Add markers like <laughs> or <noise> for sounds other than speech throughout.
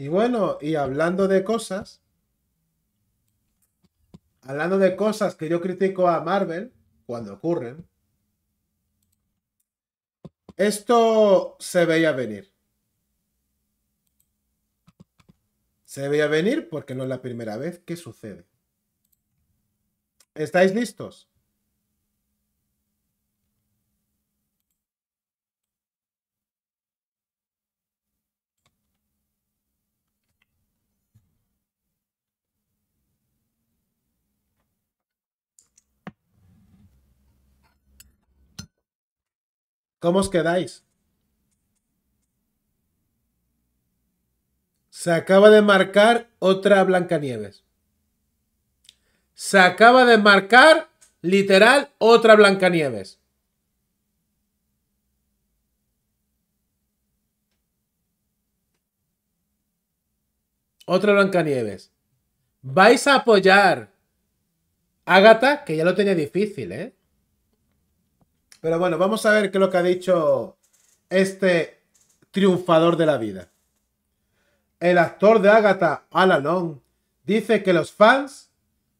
Y bueno, y hablando de cosas, hablando de cosas que yo critico a Marvel cuando ocurren, esto se veía venir. Se veía venir porque no es la primera vez que sucede. ¿Estáis listos? ¿Cómo os quedáis? Se acaba de marcar otra Blancanieves. Se acaba de marcar, literal, otra Blancanieves. Otra Blancanieves. ¿Vais a apoyar a Agatha? Que ya lo tenía difícil, ¿eh? Pero bueno, vamos a ver qué es lo que ha dicho este triunfador de la vida. El actor de Agatha, Alan dice que los fans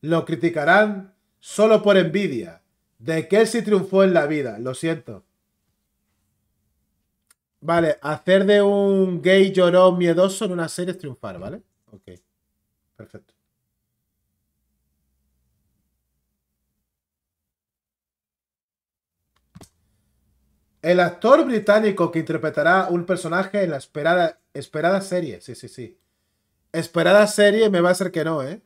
lo criticarán solo por envidia de que él sí triunfó en la vida. Lo siento. Vale, hacer de un gay llorón miedoso en una serie es triunfar, ¿vale? Ok, perfecto. El actor británico que interpretará un personaje en la esperada, esperada serie. Sí, sí, sí. Esperada serie me va a hacer que no, ¿eh?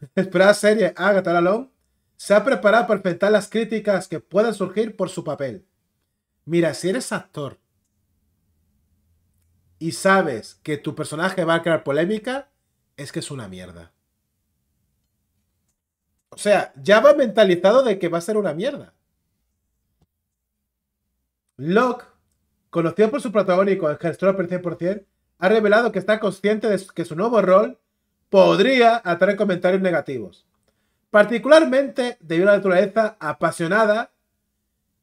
<laughs> Esperada serie, Agatha Lalonde se ha preparado para enfrentar las críticas que puedan surgir por su papel. Mira, si eres actor y sabes que tu personaje va a crear polémica, es que es una mierda. O sea, ya va mentalizado de que va a ser una mierda. Locke, conocido por su protagónico en por 100%, ha revelado que está consciente de que su nuevo rol podría atraer comentarios negativos, particularmente debido a la naturaleza apasionada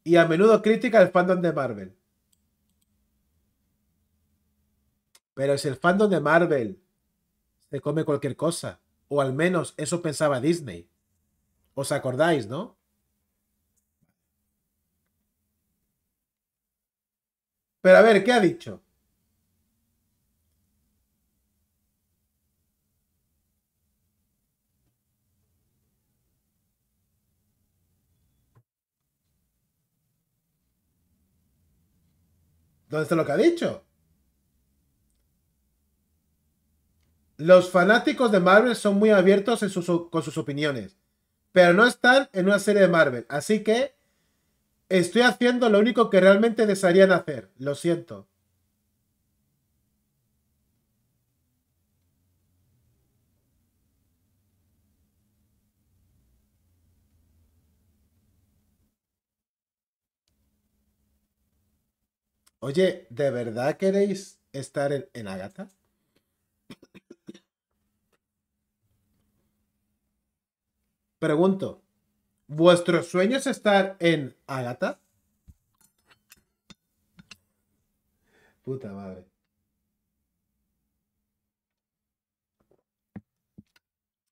y a menudo crítica del fandom de Marvel. Pero si el fandom de Marvel se come cualquier cosa, o al menos eso pensaba Disney. ¿Os acordáis, no? Pero a ver, ¿qué ha dicho? ¿Dónde está lo que ha dicho? Los fanáticos de Marvel son muy abiertos con sus opiniones, pero no están en una serie de Marvel, así que Estoy haciendo lo único que realmente desearían hacer. Lo siento. Oye, ¿de verdad queréis estar en, en Agatha? Pregunto. ¿Vuestro sueño es estar en Agatha? Puta madre.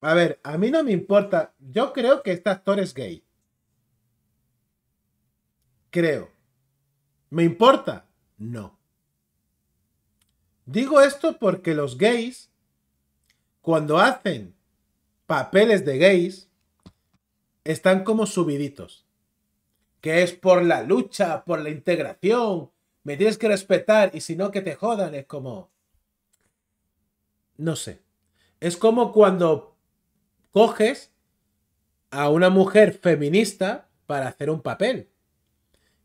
A ver, a mí no me importa. Yo creo que este actor es gay. Creo. ¿Me importa? No. Digo esto porque los gays, cuando hacen papeles de gays, están como subiditos. Que es por la lucha, por la integración. Me tienes que respetar y si no que te jodan. Es como... No sé. Es como cuando coges a una mujer feminista para hacer un papel.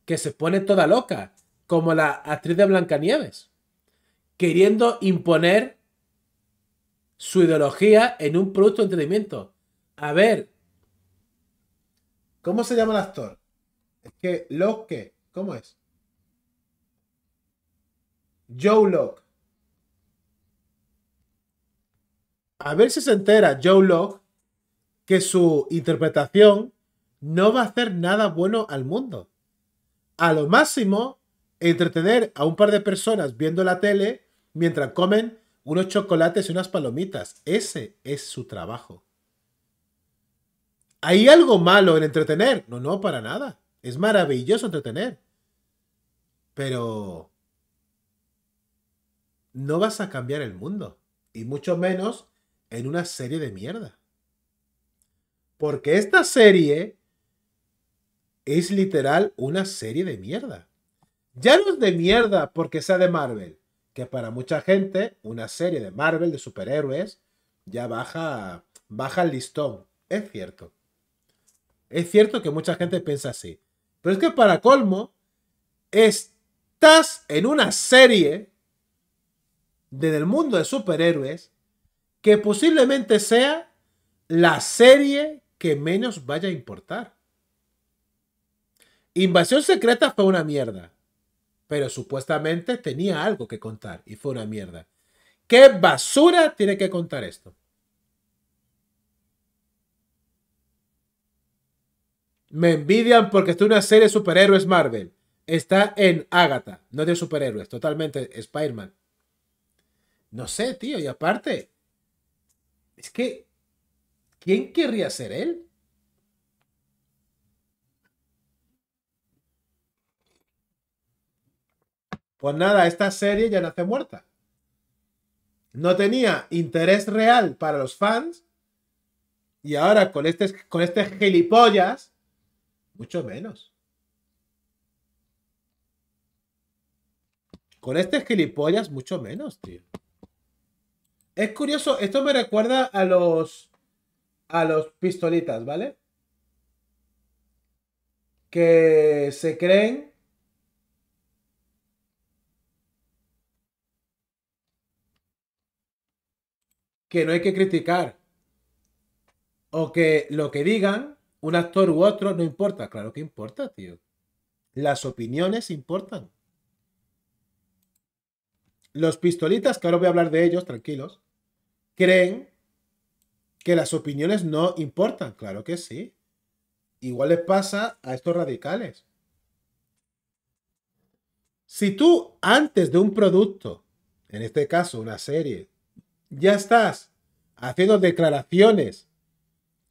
Que se pone toda loca. Como la actriz de Blancanieves. Queriendo imponer su ideología en un producto de entretenimiento. A ver, ¿Cómo se llama el actor? Es que Locke, ¿cómo es? Joe Locke. A ver si se entera Joe Locke que su interpretación no va a hacer nada bueno al mundo. A lo máximo, entretener a un par de personas viendo la tele mientras comen unos chocolates y unas palomitas. Ese es su trabajo. ¿Hay algo malo en entretener? No, no, para nada. Es maravilloso entretener. Pero no vas a cambiar el mundo. Y mucho menos en una serie de mierda. Porque esta serie es literal una serie de mierda. Ya no es de mierda porque sea de Marvel. Que para mucha gente, una serie de Marvel, de superhéroes, ya baja, baja el listón. Es cierto. Es cierto que mucha gente piensa así. Pero es que para colmo, estás en una serie de, del mundo de superhéroes que posiblemente sea la serie que menos vaya a importar. Invasión Secreta fue una mierda. Pero supuestamente tenía algo que contar y fue una mierda. ¿Qué basura tiene que contar esto? Me envidian porque estoy en una serie de superhéroes Marvel. Está en Agatha, no de superhéroes, totalmente Spider-Man. No sé, tío, y aparte, es que, ¿quién querría ser él? Pues nada, esta serie ya nace muerta. No tenía interés real para los fans. Y ahora con este, con este gilipollas mucho menos. Con este gilipollas, mucho menos, tío. Es curioso, esto me recuerda a los. a los pistolitas, ¿vale? Que se creen. que no hay que criticar. O que lo que digan un actor u otro, no importa. Claro que importa, tío. Las opiniones importan. Los pistolitas, que ahora voy a hablar de ellos, tranquilos, creen que las opiniones no importan. Claro que sí. Igual les pasa a estos radicales. Si tú antes de un producto, en este caso una serie, ya estás haciendo declaraciones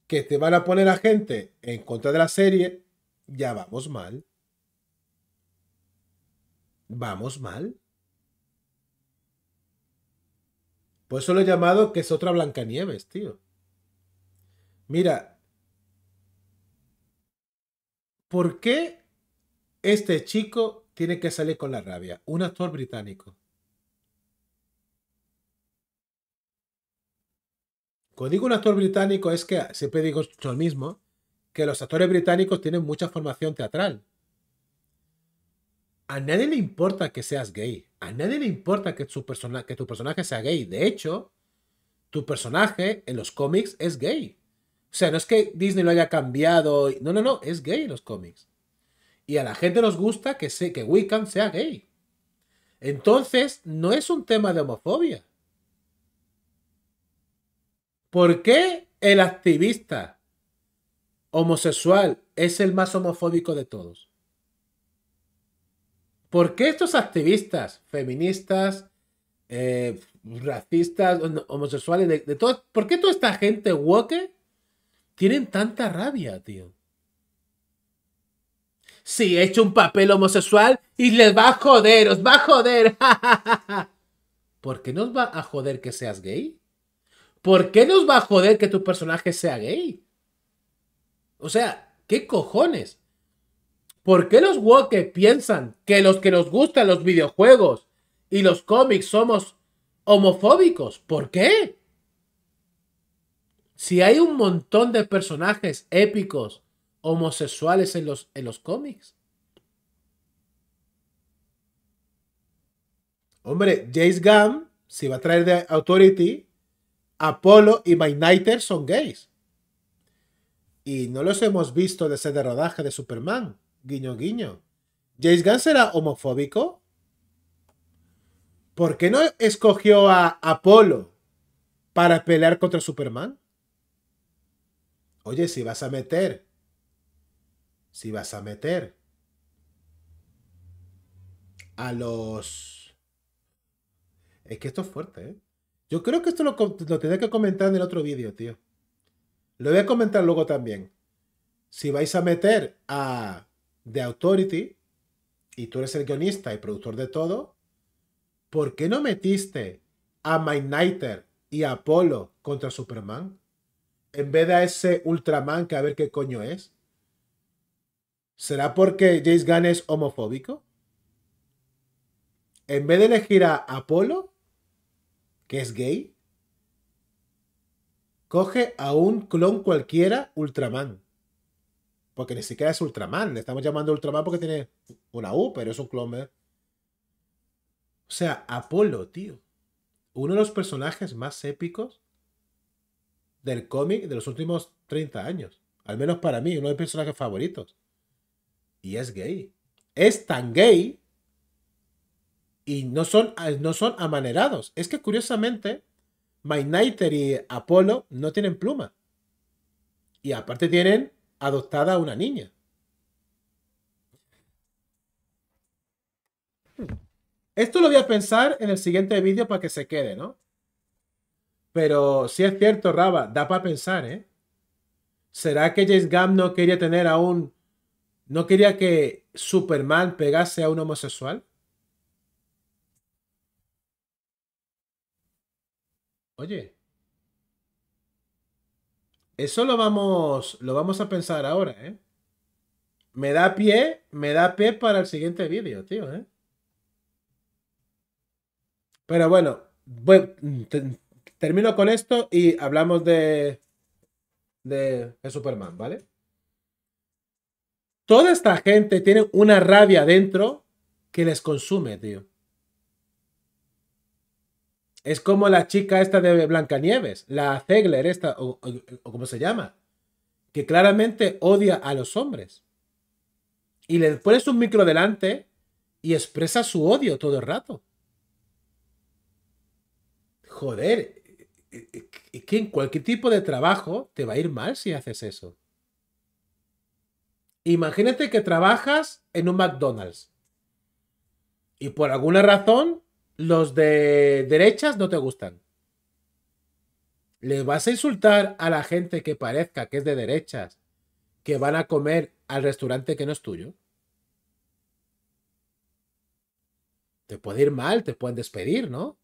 que te van a poner a gente en contra de la serie, ya vamos mal. Vamos mal. Por eso lo he llamado que es otra Blancanieves, tío. Mira. ¿Por qué este chico tiene que salir con la rabia? Un actor británico. Cuando digo un actor británico es que, siempre digo lo mismo, que los actores británicos tienen mucha formación teatral. A nadie le importa que seas gay. A nadie le importa que, tu personaje sea gay. De hecho, tu personaje en los cómics es gay. O sea, no es que Disney lo haya cambiado. No, no, no. Es gay en los cómics. Y a la gente nos gusta que, se, que Wiccan sea gay. Entonces, no es un tema de homofobia. ¿Por qué el activista homosexual es el más homofóbico de todos? ¿Por qué estos activistas feministas, eh, racistas, homosexuales, de, todos? por qué toda esta gente woke tienen tanta rabia, tío? Si he hecho un papel homosexual y les va a joder, os va a joder. <laughs> ¿Por qué nos va a joder que seas gay? ¿Por qué nos va a joder que tu personaje sea gay? O sea, ¿qué cojones? ¿Por qué los woke piensan que los que nos gustan los videojuegos y los cómics somos homofóbicos? ¿Por qué? Si hay un montón de personajes épicos homosexuales en los, en los cómics. Hombre, Jace Gunn, si va a traer de Authority, Apolo y My Nighter son gays. Y no los hemos visto desde el rodaje de Superman. Guiño, guiño. ¿Jace Gunn será homofóbico? ¿Por qué no escogió a Apolo para pelear contra Superman? Oye, si vas a meter, si vas a meter a los... Es que esto es fuerte, ¿eh? Yo creo que esto lo, tenía que comentar en el otro vídeo, tío. Lo voy a comentar luego también. Si vais a meter a The Authority, y tú eres el guionista y productor de todo, ¿por qué no metiste a Mind y a Apolo contra Superman? En vez de a ese Ultraman que a ver qué coño es. ¿Será porque Jace Gunn es homofóbico? En vez de elegir a Apolo, que es gay, coge a un clon cualquiera Ultraman. Porque ni siquiera es Ultraman. Le estamos llamando Ultraman porque tiene una U, pero es un clon. ¿eh? O sea, Apolo, tío. Uno de los personajes más épicos del cómic de los últimos 30 años. Al menos para mí, uno de mis personajes favoritos. Y es gay. Es tan gay y no son, ah, no son amanerados. Es que curiosamente, Nighter y Apolo no tienen pluma. Y aparte tienen adoptada a una niña. Esto lo voy a pensar en el siguiente vídeo para que se quede, ¿no? Pero si es cierto, Raba, da para pensar, ¿eh? ¿Será que James Gunn no quería tener a un... no quería que Superman pegase a un homosexual? Oye, eso lo vamos, lo vamos a pensar ahora, ¿eh? Me da pie, me da pie para el siguiente vídeo, tío, ¿eh? Pero bueno, termino con esto y hablamos de, de, de Superman, ¿vale? Toda esta gente tiene una rabia dentro que les consume, tío. Es como la chica esta de Blancanieves, la Zegler esta, o, como se llama, que claramente odia a los hombres. Y le pones un micro delante y expresa su odio todo el rato. Joder, eh, eh, que en cualquier tipo de trabajo te va a ir mal si haces eso. Imagínate que trabajas en un McDonald's y por alguna razón los de derechas no te gustan. Les vas a insultar a la gente que parezca que es de derechas, que van a comer al restaurante que no es tuyo. Te puede ir mal, te pueden despedir, ¿no?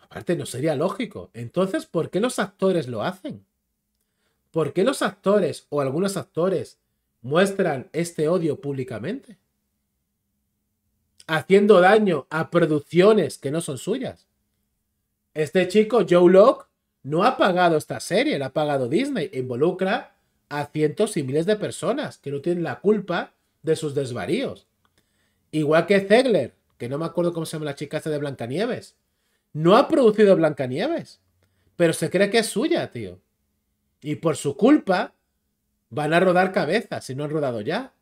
Aparte, no sería lógico. Entonces, ¿por qué los actores lo hacen? ¿Por qué los actores o algunos actores muestran este odio públicamente? haciendo daño a producciones que no son suyas. Este chico, Joe Locke, no ha pagado esta serie, la ha pagado Disney. Involucra a cientos y miles de personas que no tienen la culpa de sus desvaríos. Igual que Zegler, que no me acuerdo cómo se llama la chica esta de Blancanieves. No ha producido Blancanieves, pero se cree que es suya, tío. Y por su culpa van a rodar cabezas si no han rodado ya.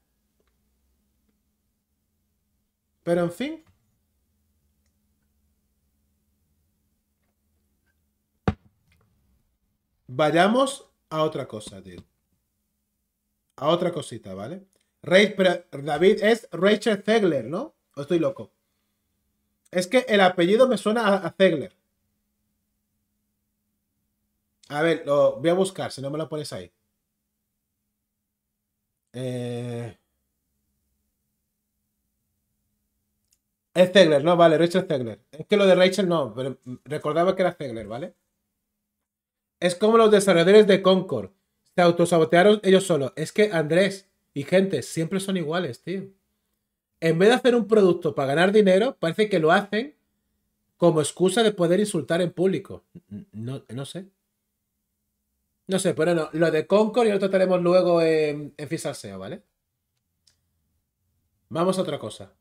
Pero en fin. Vayamos a otra cosa, tío. A otra cosita, ¿vale? David es Rachel Zegler, ¿no? estoy loco? Es que el apellido me suena a, a Zegler. A ver, lo voy a buscar, si no me lo pones ahí. Eh, Es Zegler, no, vale, Rachel Zegler. Es que lo de Rachel no, pero recordaba que era Zegler, ¿vale? Es como los desarrolladores de Concord. Se autosabotearon ellos solos. Es que Andrés y gente siempre son iguales, tío. En vez de hacer un producto para ganar dinero, parece que lo hacen como excusa de poder insultar en público. No, sé. No sé, pero no. Lo de Concord y lo trataremos luego en, en ¿vale? Vamos a otra cosa.